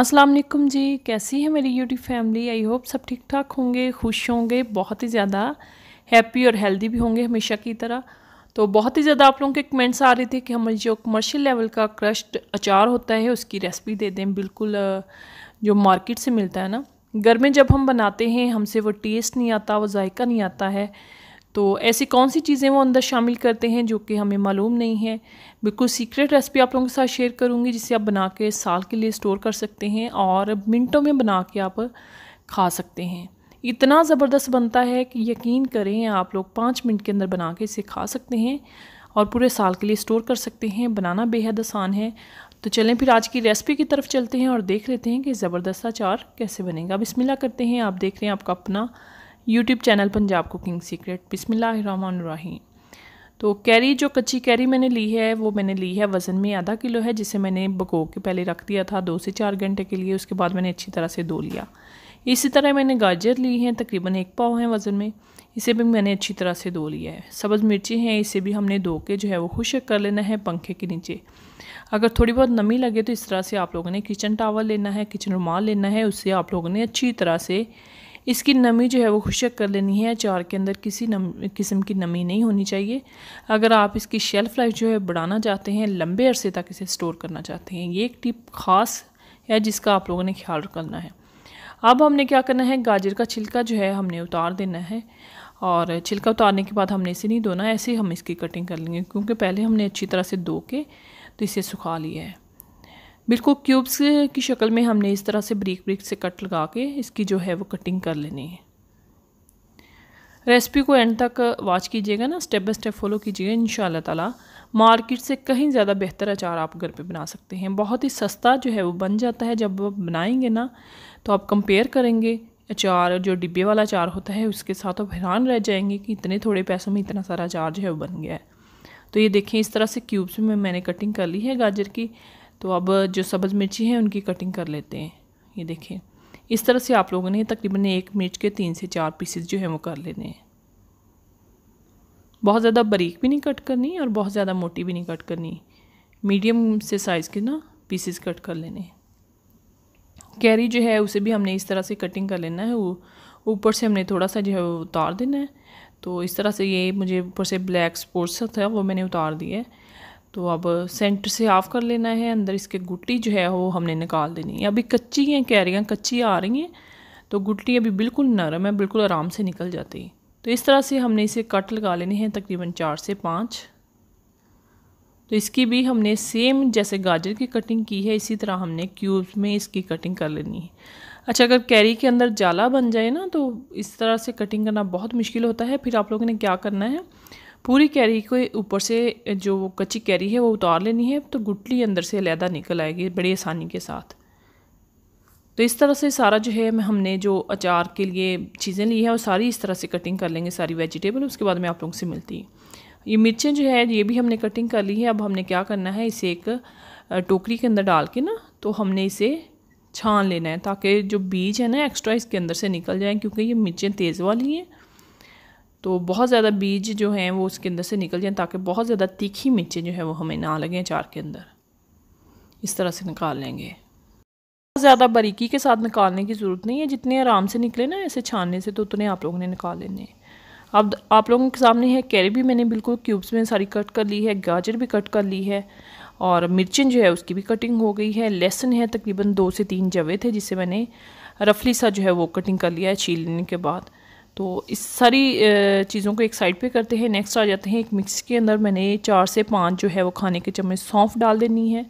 अस्सलाम वालेकुम जी कैसी है मेरी यूट्यूब फैमिली आई होप सब ठीक ठाक होंगे खुश होंगे बहुत ही ज़्यादा हैप्पी और हेल्दी भी होंगे हमेशा की तरह तो बहुत ही ज़्यादा आप लोगों के कमेंट्स आ रहे थे कि हम जो कमर्शियल लेवल का क्रश्ड अचार होता है उसकी रेसिपी दे दें बिल्कुल जो मार्केट से मिलता है ना घर में जब हम बनाते हैं हमसे वो टेस्ट नहीं आता वो जायका नहीं आता है तो ऐसी कौन सी चीज़ें वो अंदर शामिल करते हैं जो कि हमें मालूम नहीं है बिल्कुल सीक्रेट रेसिपी आप लोगों के साथ शेयर करूँगी जिसे आप बना के साल के लिए स्टोर कर सकते हैं और मिनटों में बना के आप खा सकते हैं इतना ज़बरदस्त बनता है कि यकीन करें आप लोग पाँच मिनट के अंदर बना के इसे खा सकते हैं और पूरे साल के लिए स्टोर कर सकते हैं बनाना बेहद आसान है तो चलें फिर आज की रेसिपी की तरफ चलते हैं और देख लेते हैं कि ज़बरदस्त अचार कैसे बनेगा अब इसमिला करते हैं आप देख रहे हैं आपका अपना YouTube channel Punjab cooking secret बिसमीम तो कैरी जो कच्ची कैरी मैंने ली है वो मैंने ली है वज़न में आधा किलो है जिसे मैंने भगो के पहले रख दिया था दो से चार घंटे के लिए उसके बाद मैंने अच्छी तरह से धो लिया इसी तरह मैंने गाजर ली है तकरीबन एक पाव है वज़न में इसे भी मैंने अच्छी तरह से धो लिया है सब्ज़ मिर्ची हैं इसे भी हमने धो के जो है वो खुशक कर लेना है पंखे के नीचे अगर थोड़ी बहुत नमी लगे तो इस तरह से आप लोगों ने किचन टावल लेना है किचन रुमाल लेना है उससे आप लोगों ने अच्छी तरह से इसकी नमी जो है वो खुशक कर लेनी है अचार के अंदर किसी नम किस्म की नमी नहीं होनी चाहिए अगर आप इसकी शेल्फ़ लाइफ जो है बढ़ाना चाहते हैं लंबे अरसे तक इसे स्टोर करना चाहते हैं ये एक टिप ख़ास है जिसका आप लोगों ने ख्याल करना है अब हमने क्या करना है गाजर का छिलका जो है हमने उतार देना है और छिलका उतारने के बाद हमने इसे नहीं धोना ऐसे हम इसकी कटिंग कर लेंगे क्योंकि पहले हमने अच्छी तरह से धो के तो इसे सुखा लिया है बिल्कुल क्यूब्स की शक्ल में हमने इस तरह से ब्रिक ब्रिक से कट लगा के इसकी जो है वो कटिंग कर लेनी है रेसिपी को एंड तक वॉच कीजिएगा ना स्टेप बाय स्टेप फॉलो कीजिएगा इन ताला मार्केट से कहीं ज़्यादा बेहतर अचार आप घर पे बना सकते हैं बहुत ही सस्ता जो है वो बन जाता है जब आप बनाएंगे ना तो आप कंपेयर करेंगे अचार जो डिब्बे वाला अचार होता है उसके साथ आप हैरान रह जाएंगे कि इतने थोड़े पैसों में इतना सारा अचार जो है वो बन गया है तो ये देखें इस तरह से क्यूब्स में मैंने कटिंग कर ली है गाजर की तो अब जो सब्ज़ मिर्ची है उनकी कटिंग कर लेते हैं ये देखें इस तरह से आप लोगों ने तकरीबन एक मिर्च के तीन से चार पीसेस जो है वो कर लेने हैं बहुत ज़्यादा बारीक भी नहीं कट करनी और बहुत ज़्यादा मोटी भी नहीं कट करनी मीडियम से साइज़ के ना पीसेस कट कर लेने कैरी जो है उसे भी हमने इस तरह से कटिंग कर लेना है वो ऊपर से हमने थोड़ा सा जो है वो उतार देना है तो इस तरह से ये मुझे ऊपर से ब्लैक स्पोर्ट्स था वो मैंने उतार दिया है तो अब सेंटर से ऑफ कर लेना है अंदर इसके गुट्टी जो है वो हमने निकाल देनी है अभी कच्ची हैं कैरियाँ कच्ची आ रही हैं तो गुट्टी अभी बिल्कुल नरम है बिल्कुल आराम से निकल जाती है तो इस तरह से हमने इसे कट लगा लेने हैं तकरीबन चार से पाँच तो इसकी भी हमने सेम जैसे गाजर की कटिंग की है इसी तरह हमने क्यूब्स में इसकी कटिंग कर लेनी है अच्छा अगर कैरी के अंदर जाला बन जाए ना तो इस तरह से कटिंग करना बहुत मुश्किल होता है फिर आप लोगों ने क्या करना है पूरी कैरी के ऊपर से जो वो कच्ची कैरी है वो उतार लेनी है तो गुटली अंदर से लैदा निकल आएगी बड़ी आसानी के साथ तो इस तरह से सारा जो है हमने जो अचार के लिए चीज़ें ली हैं वो सारी इस तरह से कटिंग कर लेंगे सारी वेजिटेबल उसके बाद में आप लोगों से मिलती ये मिर्चें जो है ये भी हमने कटिंग कर ली है अब हमने क्या करना है इसे एक टोकरी के अंदर डाल के ना तो हमने इसे छान लेना है ताकि जो बीज है ना एक्स्ट्रा इसके अंदर से निकल जाए क्योंकि ये मिर्चें तेज़ वाली हैं तो बहुत ज़्यादा बीज जो हैं वो उसके अंदर से निकल जाएँ ताकि बहुत ज़्यादा तीखी मिर्चें जो है वो हमें ना लगें अचार के अंदर इस तरह से निकाल लेंगे बहुत ज़्यादा बारीकी के साथ निकालने की ज़रूरत नहीं है जितने आराम से निकले ना ऐसे छानने से तो उतने आप लोगों ने निकाल लेने अब आप लोगों के सामने है कैरी भी मैंने बिल्कुल क्यूब्स में सारी कट कर ली है गाजर भी कट कर ली है और मिर्चें जो है उसकी भी कटिंग हो गई है लहसुन है तकरीबन दो से तीन जवे थे जिसे मैंने रफली सा जो है वो कटिंग कर लिया है छीलने के बाद तो इस सारी चीज़ों को एक साइड पे करते हैं नेक्स्ट आ जाते हैं एक मिक्स के अंदर मैंने चार से पाँच जो है वो खाने के चम्मच सौंफ डाल देनी है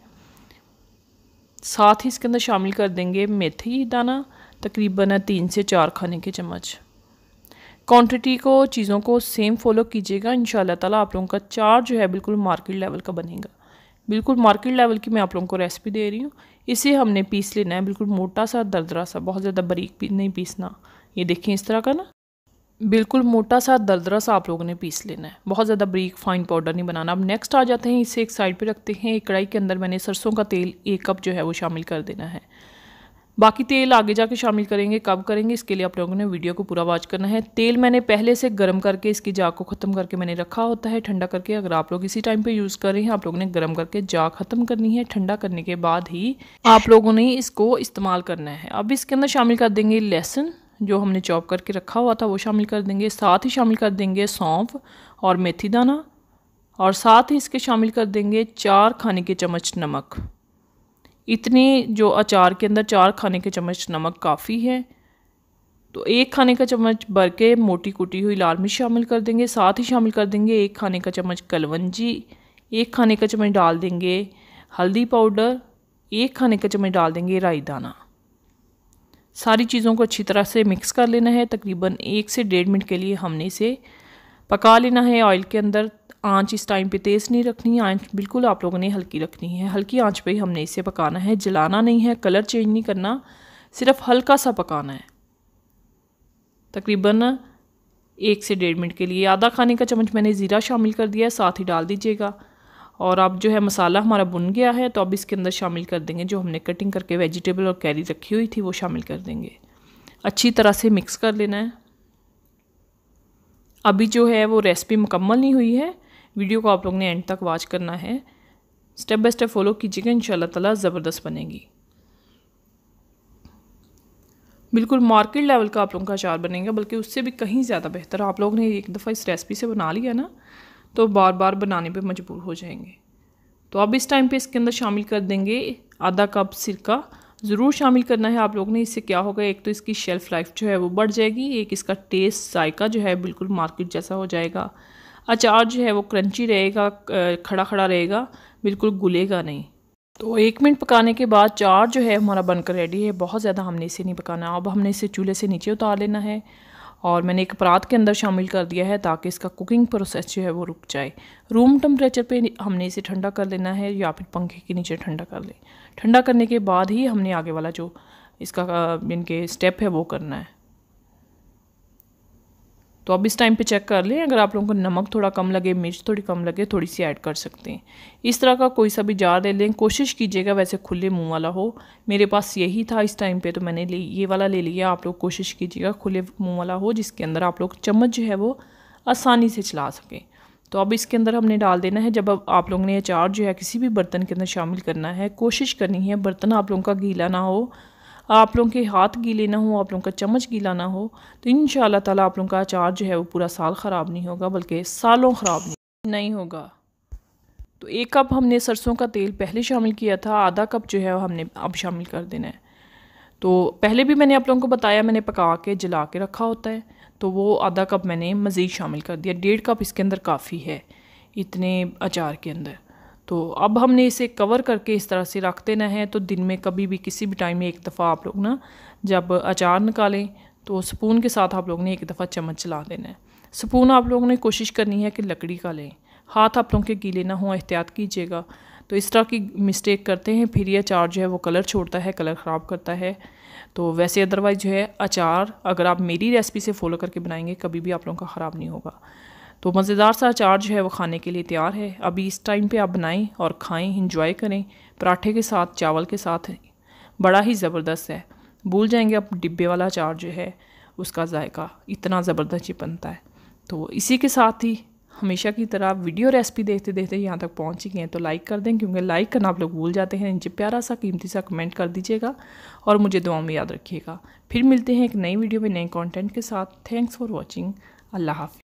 साथ ही इसके अंदर शामिल कर देंगे मेथी दाना तकरीबन तीन से चार खाने के चम्मच क्वांटिटी को चीज़ों को सेम फॉलो कीजिएगा इन ताला आप लोगों का चार जो है बिल्कुल मार्केट लेवल का बनेगा बिल्कुल मार्केट लेवल की मैं आप लोगों को रेसिपी दे रही हूँ इसे हमने पीस लेना है बिल्कुल मोटा सा दरदरा सा बहुत ज़्यादा बरीक नहीं पीसना ये देखें इस तरह का ना बिल्कुल मोटा सा दरदरा सा आप लोगों ने पीस लेना है बहुत ज़्यादा ब्रीक फाइन पाउडर नहीं बनाना अब नेक्स्ट आ जाते हैं इसे एक साइड पे रखते हैं एक कढ़ाई के अंदर मैंने सरसों का तेल एक कप जो है वो शामिल कर देना है बाकी तेल आगे जाके शामिल करेंगे कब करेंगे इसके लिए आप लोगों ने वीडियो को पूरा वॉच करना है तेल मैंने पहले से गर्म करके इसकी जाग को ख़त्म करके मैंने रखा होता है ठंडा करके अगर आप लोग इसी टाइम पे यूज़ कर रहे हैं आप लोगों ने गर्म करके जाग ख़त्म करनी है ठंडा करने के बाद ही आप लोगों ने इसको इस्तेमाल करना है अब इसके अंदर शामिल कर देंगे लहसुन जो हमने चॉप करके रखा हुआ था वो शामिल कर देंगे साथ ही शामिल कर देंगे सौंफ और मेथी दाना और साथ ही इसके शामिल कर देंगे चार खाने के चम्मच नमक इतने जो अचार के अंदर चार खाने के चम्मच नमक काफ़ी है तो एक खाने का चम्मच भर के मोटी कुटी हुई लाल मिर्च शामिल कर देंगे साथ ही शामिल कर देंगे एक खाने का चम्मच कलवंजी एक खाने का चम्मच डाल देंगे हल्दी पाउडर एक खाने का चम्मच डाल देंगे राई दाना सारी चीज़ों को अच्छी तरह से मिक्स कर लेना है तकरीबन एक से डेढ़ मिनट के लिए हमने इसे पका लेना है ऑयल के अंदर आंच इस टाइम पे तेज़ नहीं रखनी है आंच बिल्कुल आप लोगों ने हल्की रखनी है हल्की आंच पे ही हमने इसे पकाना है जलाना नहीं है कलर चेंज नहीं करना सिर्फ हल्का सा पकाना है तकरीबन एक से डेढ़ मिनट के लिए आधा खाने का चम्मच मैंने ज़ीरा शामिल कर दिया है साथ ही डाल दीजिएगा और अब जो है मसाला हमारा बुन गया है तो अब इसके अंदर शामिल कर देंगे जो हमने कटिंग करके वेजिटेबल और कैरी रखी हुई थी वो शामिल कर देंगे अच्छी तरह से मिक्स कर लेना है अभी जो है वो रेसिपी मुकम्मल नहीं हुई है वीडियो को आप लोग ने एंड तक वॉच करना है स्टेप बाय स्टेप फॉलो कीजिएगा इन ताला ज़बरदस्त बनेगी बिल्कुल मार्केट लेवल का आप लोगों का अचार बनेगा बल्कि उससे भी कहीं ज़्यादा बेहतर आप लोगों ने एक दफ़ा इस रेसिपी से बना लिया ना तो बार बार बनाने पे मजबूर हो जाएंगे तो अब इस टाइम पे इसके अंदर शामिल कर देंगे आधा कप सिरका ज़रूर शामिल करना है आप लोग ने इससे क्या होगा एक तो इसकी शेल्फ़ लाइफ जो है वो बढ़ जाएगी एक इसका टेस्ट जायका जो है बिल्कुल मार्केट जैसा हो जाएगा अचार जो है वो क्रंची रहेगा खड़ा खड़ा रहेगा बिल्कुल गुलेगा नहीं तो एक मिनट पकाने के बाद चार जो है हमारा बनकर रेडी है बहुत ज़्यादा हमने इसे नहीं पकाना अब हमने इसे चूल्हे से नीचे उतार लेना है और मैंने एक परात के अंदर शामिल कर दिया है ताकि इसका कुकिंग प्रोसेस जो है वो रुक जाए रूम टेम्परेचर पे हमने इसे ठंडा कर लेना है या फिर पंखे के नीचे ठंडा कर लें ठंडा करने के बाद ही हमने आगे वाला जो इसका इनके स्टेप है वो करना है तो अब इस टाइम पे चेक कर लें अगर आप लोगों को नमक थोड़ा कम लगे मिर्च थोड़ी कम लगे थोड़ी सी ऐड कर सकते हैं इस तरह का कोई सा भी जार ले लें कोशिश कीजिएगा वैसे खुले मुंह वाला हो मेरे पास यही था इस टाइम पे तो मैंने ले ये वाला ले लिया आप लोग कोशिश कीजिएगा खुले मुँह वाला हो जिसके अंदर आप लोग चम्मच जो है वो आसानी से चला सकें तो अब इसके अंदर हमने डाल देना है जब अब आप लोगों ने अचार जो है किसी भी बर्तन के अंदर शामिल करना है कोशिश करनी है बर्तन आप लोगों का गीला ना हो आप लोगों के हाथ गीले ना हो आप लोगों का चम्मच गीला ना हो तो इन ताला आप लोगों का अचार जो है वो पूरा साल ख़राब नहीं होगा बल्कि सालों ख़राब नहीं, नहीं होगा तो एक कप हमने सरसों का तेल पहले शामिल किया था आधा कप जो है हमने अब शामिल कर देना है तो पहले भी मैंने आप लोगों को बताया मैंने पका के जला के रखा होता है तो वो आधा कप मैंने मज़ीद शामिल कर दिया डेढ़ कप इसके अंदर काफ़ी है इतने अचार के अंदर तो अब हमने इसे कवर करके इस तरह से रख देना है तो दिन में कभी भी किसी भी टाइम में एक दफ़ा आप लोग ना जब अचार निकालें तो स्पून के साथ आप लोग ने एक दफ़ा चम्मच चला देना है स्पून आप लोगों ने कोशिश करनी है कि लकड़ी का लें हाथ आप लोगों के गीले ना हों एहतियात कीजिएगा तो इस तरह की मिस्टेक करते हैं फिर ये अचार जो है वो कलर छोड़ता है कलर ख़राब करता है तो वैसे अदरवाइज़ जो है अचार अगर आप मेरी रेसिपी से फॉलो करके बनाएंगे कभी भी आप लोगों का ख़राब नहीं होगा तो मज़ेदार सा अचार जो है वो खाने के लिए तैयार है अभी इस टाइम पे आप बनाएं और खाएं इंजॉय करें पराठे के साथ चावल के साथ बड़ा ही ज़बरदस्त है भूल जाएंगे आप डिब्बे वाला अचार जो है उसका जायका इतना ज़बरदस्त ही बनता है तो इसी के साथ ही हमेशा की तरह वीडियो रेसिपी देखते देखते यहाँ तक पहुँच गए हैं तो लाइक कर दें क्योंकि लाइक करना आप लोग भूल जाते हैं नीचे प्यारा सा कीमती सा कमेंट कर दीजिएगा और मुझे दुआ में याद रखिएगा फिर मिलते हैं एक नई वीडियो में नए कंटेंट के साथ थैंक्स फॉर वॉचिंग अल्लाह हाफि